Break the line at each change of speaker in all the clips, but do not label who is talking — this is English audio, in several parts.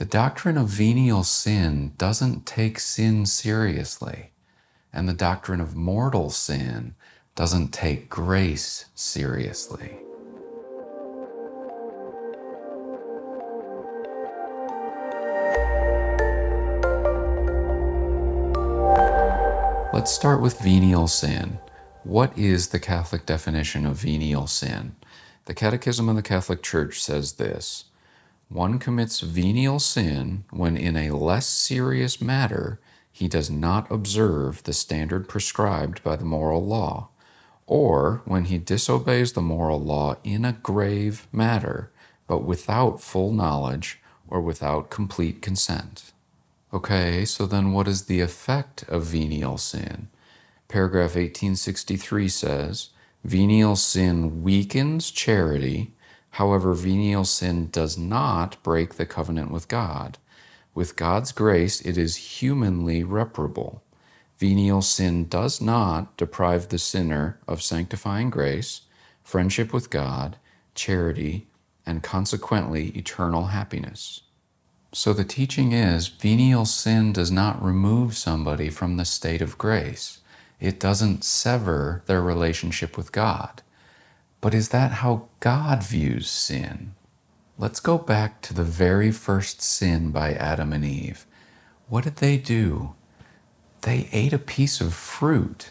The doctrine of venial sin doesn't take sin seriously, and the doctrine of mortal sin doesn't take grace seriously. Let's start with venial sin. What is the Catholic definition of venial sin? The Catechism of the Catholic Church says this one commits venial sin when, in a less serious matter, he does not observe the standard prescribed by the moral law, or when he disobeys the moral law in a grave matter, but without full knowledge or without complete consent. Okay, so then what is the effect of venial sin? Paragraph 1863 says, Venial sin weakens charity However, venial sin does not break the covenant with God. With God's grace, it is humanly reparable. Venial sin does not deprive the sinner of sanctifying grace, friendship with God, charity, and consequently eternal happiness. So the teaching is venial sin does not remove somebody from the state of grace, it doesn't sever their relationship with God. But is that how God views sin? Let's go back to the very first sin by Adam and Eve. What did they do? They ate a piece of fruit,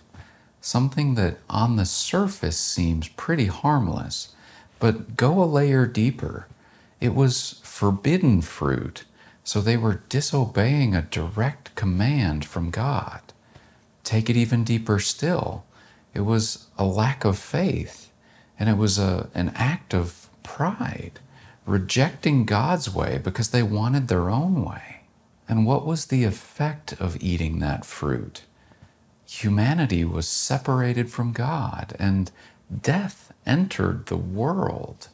something that on the surface seems pretty harmless. But go a layer deeper. It was forbidden fruit, so they were disobeying a direct command from God. Take it even deeper still. It was a lack of faith. And it was a, an act of pride, rejecting God's way because they wanted their own way. And what was the effect of eating that fruit? Humanity was separated from God, and death entered the world.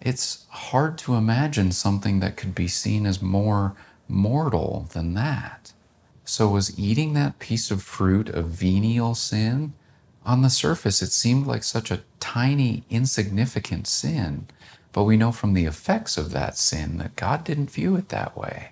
It's hard to imagine something that could be seen as more mortal than that. So, was eating that piece of fruit a venial sin? On the surface, it seemed like such a tiny, insignificant sin, but we know from the effects of that sin that God didn't view it that way.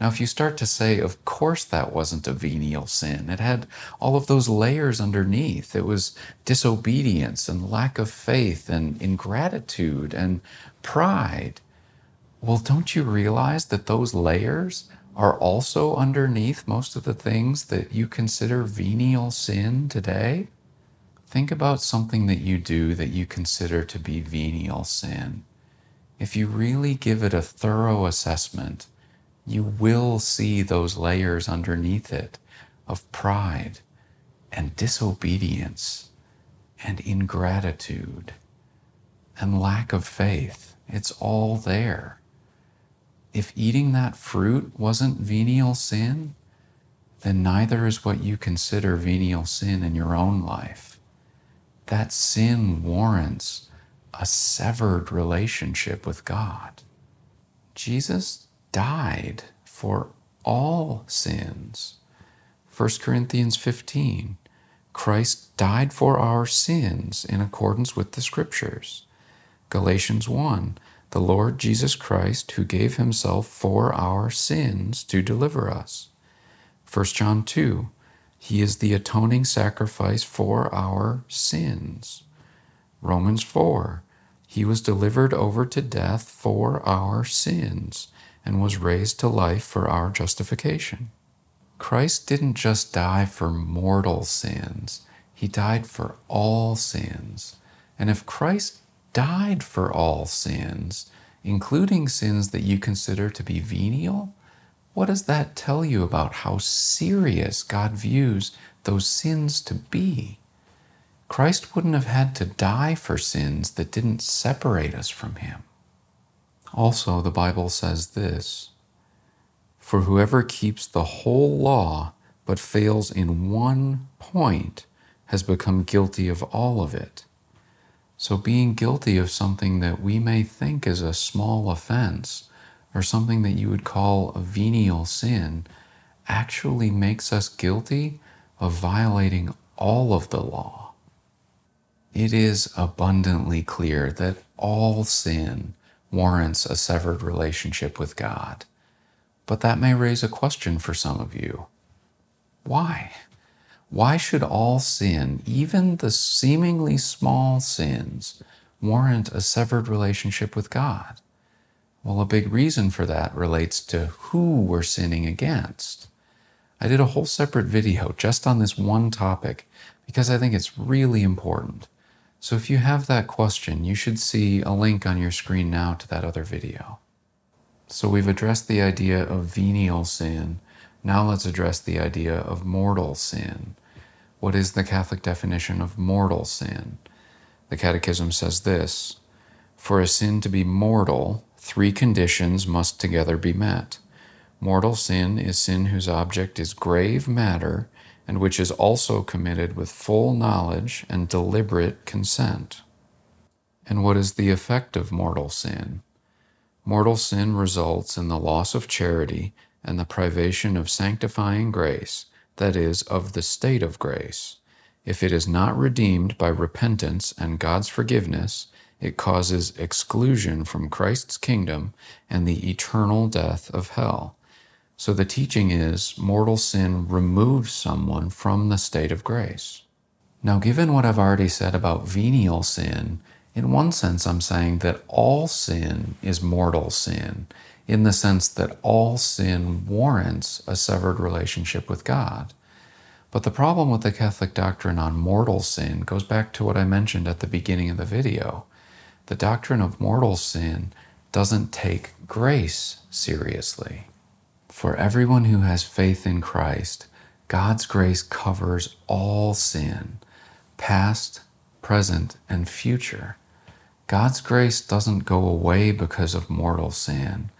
Now, if you start to say, of course that wasn't a venial sin, it had all of those layers underneath. It was disobedience and lack of faith and ingratitude and pride. Well, don't you realize that those layers are also underneath most of the things that you consider venial sin today? Think about something that you do that you consider to be venial sin. If you really give it a thorough assessment, you will see those layers underneath it of pride and disobedience and ingratitude and lack of faith. It's all there. If eating that fruit wasn't venial sin, then neither is what you consider venial sin in your own life that sin warrants a severed relationship with God. Jesus died for all sins. 1 Corinthians 15 Christ died for our sins in accordance with the Scriptures. Galatians 1 The Lord Jesus Christ, who gave himself for our sins to deliver us. 1 John 2 he is the atoning sacrifice for our sins. Romans 4. He was delivered over to death for our sins and was raised to life for our justification. Christ didn't just die for mortal sins, he died for all sins. And if Christ died for all sins, including sins that you consider to be venial, what does that tell you about how serious God views those sins to be? Christ wouldn't have had to die for sins that didn't separate us from Him. Also, the Bible says this For whoever keeps the whole law but fails in one point has become guilty of all of it. So, being guilty of something that we may think is a small offense or something that you would call a venial sin actually makes us guilty of violating all of the law. It is abundantly clear that all sin warrants a severed relationship with God. But that may raise a question for some of you. Why? Why should all sin, even the seemingly small sins, warrant a severed relationship with God? Well, a big reason for that relates to who we're sinning against. I did a whole separate video just on this one topic because I think it's really important. So if you have that question, you should see a link on your screen now to that other video. So we've addressed the idea of venial sin. Now let's address the idea of mortal sin. What is the Catholic definition of mortal sin? The Catechism says this For a sin to be mortal, Three conditions must together be met. Mortal sin is sin whose object is grave matter and which is also committed with full knowledge and deliberate consent. And what is the effect of mortal sin? Mortal sin results in the loss of charity and the privation of sanctifying grace, that is, of the state of grace. If it is not redeemed by repentance and God's forgiveness, it causes exclusion from Christ's kingdom and the eternal death of hell. So the teaching is mortal sin removes someone from the state of grace. Now, given what I've already said about venial sin, in one sense, I'm saying that all sin is mortal sin, in the sense that all sin warrants a severed relationship with God. But the problem with the Catholic doctrine on mortal sin goes back to what I mentioned at the beginning of the video the doctrine of mortal sin doesn't take grace seriously. For everyone who has faith in Christ, God's grace covers all sin, past, present, and future. God's grace doesn't go away because of mortal sin.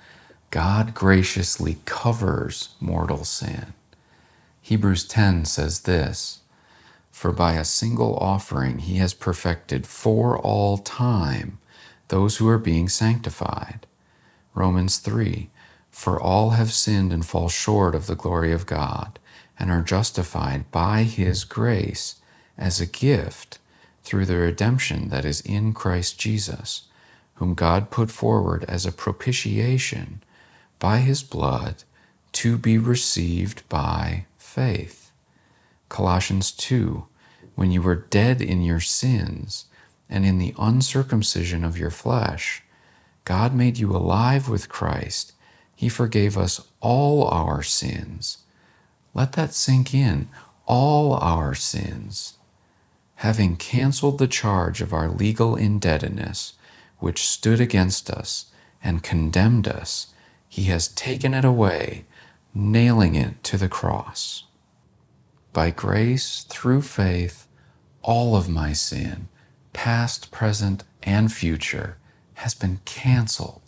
God graciously covers mortal sin. Hebrews 10 says this for by a single offering he has perfected for all time those who are being sanctified. Romans 3 For all have sinned and fall short of the glory of God, and are justified by his grace as a gift through the redemption that is in Christ Jesus, whom God put forward as a propitiation by his blood to be received by faith. Colossians 2, when you were dead in your sins and in the uncircumcision of your flesh, God made you alive with Christ. He forgave us all our sins. Let that sink in. All our sins. Having canceled the charge of our legal indebtedness, which stood against us and condemned us, he has taken it away, nailing it to the cross by grace through faith, all of my sin, past, present, and future, has been canceled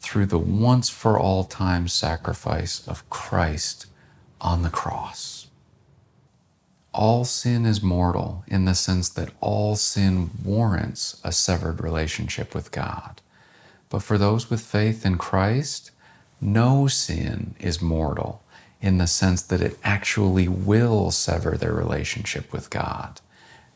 through the once for all time sacrifice of Christ on the cross. All sin is mortal in the sense that all sin warrants a severed relationship with God. But for those with faith in Christ, no sin is mortal in the sense that it actually will sever their relationship with God.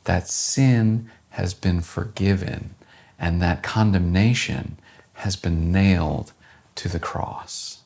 That sin has been forgiven and that condemnation has been nailed to the cross.